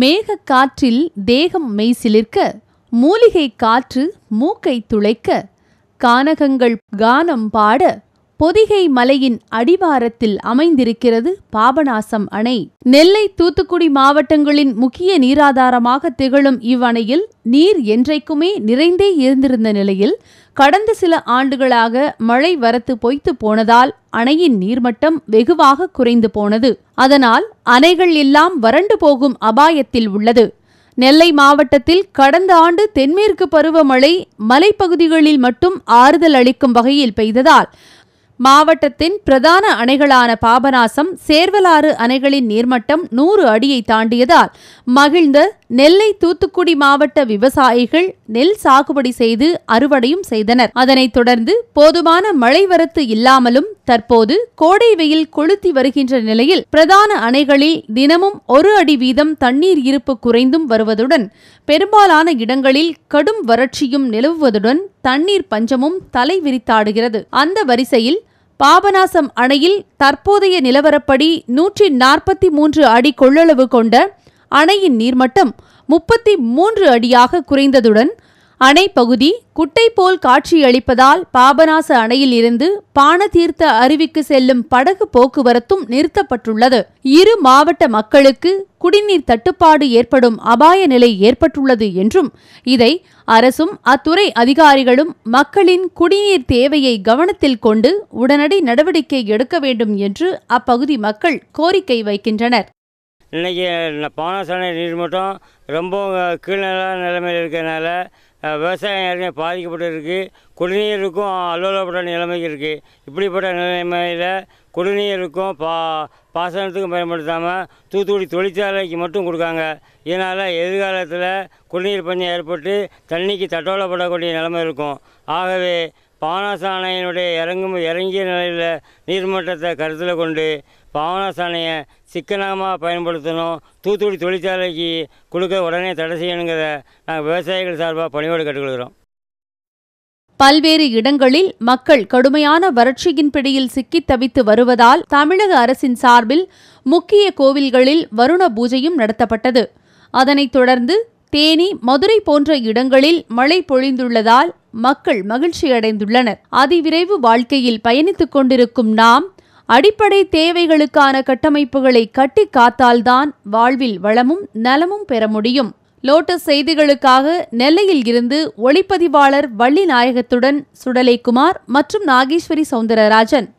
மேக காற்றில் தேகம் மெய் சிலிர்க்க மூலிகை காற்று மூக்கை துளைக்க கானகங்கள் கானம் பாட பொதிகை மலையின் அடிவாரத்தில் அமைந்திருக்கிறது பாபநாசம் அணை நெல்லை தூத்துக்குடி மாவட்டங்களின் முக்கிய நீராதாரமாக திகழும் இவ்வணையில் நீர் என்றைக்குமே நிறைந்தே இருந்திருந்த நிலையில் கடந்த சில ஆண்டுகளாக மழை வரத்து பொய்த்து போனதால் அணையின் நீர்மட்டம் வெகுவாக குறைந்து போனது அதனால் அணைகள் எல்லாம் வறண்டு போகும் அபாயத்தில் உள்ளது நெல்லை மாவட்டத்தில் கடந்த ஆண்டு தென்மேற்கு பருவமழை மலைப்பகுதிகளில் மட்டும் ஆறுதல் அளிக்கும் வகையில் பெய்ததால் மாவட்டத்தின் பிரதான அணைகளான பாபநாசம் சேர்வலாறு அணைகளின் நீர்மட்டம் நூறு அடியை தாண்டியதால் மகிழ்ந்த நெல்லை தூத்துக்குடி மாவட்ட விவசாயிகள் நெல் சாகுபடி செய்து அறுவடையும் செய்தனர் அதனைத் தொடர்ந்து போதுமான மழை வரத்து இல்லாமலும் தற்போது கோடை வெயில் கொளுத்தி வருகின்ற நிலையில் பிரதான அணைகளில் தினமும் ஒரு அடி வீதம் தண்ணீர் இருப்பு குறைந்தும் வருவதுடன் பெரும்பாலான இடங்களில் கடும் வறட்சியும் நிலவுவதுடன் தண்ணீர் பஞ்சமும் தலை விரித்தாடுகிறது அந்த வரிசையில் பாபநாசம் அணையில் தற்போதைய நிலவரப்படி நூற்றி நாற்பத்தி மூன்று அடி கொள்ளளவு கொண்ட அணையின் நீர்மட்டம் முப்பத்தி மூன்று அடியாக குறைந்ததுடன் அணை பகுதி குட்டை போல் காட்சியளிப்பதால் பாபநாச அணையில் இருந்து பானதீர்த்த அருவிக்கு செல்லும் படகு போக்குவரத்தும் நிறுத்தப்பட்டுள்ளது இரு மாவட்ட மக்களுக்கு குடிநீர் தட்டுப்பாடு ஏற்படும் அபாய நிலை ஏற்பட்டுள்ளது என்றும் இதை அரசும் அத்துறை அதிகாரிகளும் மக்களின் குடிநீர் தேவையை கவனத்தில் கொண்டு உடனடி நடவடிக்கை எடுக்க வேண்டும் என்று அப்பகுதி மக்கள் கோரிக்கை வைக்கின்றனர் இன்றைக்கி பானாசன நீர் மட்டும் ரொம்பவும் கீழ்நிலை நிலைமையில் இருக்கிறதுனால விவசாயம் ஏற்கனவே பாதிக்கப்பட்டு இருக்குது குடிநீருக்கும் அலுவலப்பட்ட நிலைமைக்கு இருக்குது இப்படிப்பட்ட நிலைமையில் குடிநீருக்கும் பா பாசனத்துக்கும் பயன்படுத்தாமல் தூத்துக்குடி தொழிற்சாலைக்கு மட்டும் கொடுக்காங்க இதனால் எதிர்காலத்தில் குடிநீர் பஞ்சம் ஏற்பட்டு தண்ணிக்கு தட்டோலப்படக்கூடிய நிலைமை இருக்கும் ஆகவே பாவனாசானையினுடைய இறங்கும் இறங்கிய நிலையில் நீர்மட்டத்தை கருத்தில் கொண்டு பாவனாசானையை சிக்கனமாக பயன்படுத்தணும் தூத்துக்குடி தொழிற்சாலைக்கு கொடுக்க உடனே தடை செய்யணுங்கிறத நாங்கள் விவசாயிகள் சார்பாக பணியோடு கேட்டுக்கொள்கிறோம் பல்வேறு இடங்களில் மக்கள் கடுமையான வறட்சியின் பிடியில் சிக்கி தவித்து வருவதால் தமிழக அரசின் சார்பில் முக்கிய கோவில்களில் வருண பூஜையும் நடத்தப்பட்டது அதனைத் தொடர்ந்து தேனி மதுரை போன்ற இடங்களில் மழை பொழிந்துள்ளதால் மக்கள் மகிழ்ச்சியடைந்துள்ளனர் அதிவிரைவு வாழ்க்கையில் பயணித்துக் கொண்டிருக்கும் நாம் அடிப்படை தேவைகளுக்கான கட்டமைப்புகளை கட்டி காத்தால்தான் வாழ்வில் வளமும் நலமும் பெற முடியும் லோட்டஸ் செய்திகளுக்காக நெல்லையில் இருந்து ஒளிப்பதிவாளர் வள்ளி நாயகத்துடன் சுடலைக்குமார் மற்றும் நாகேஸ்வரி சவுந்தரராஜன்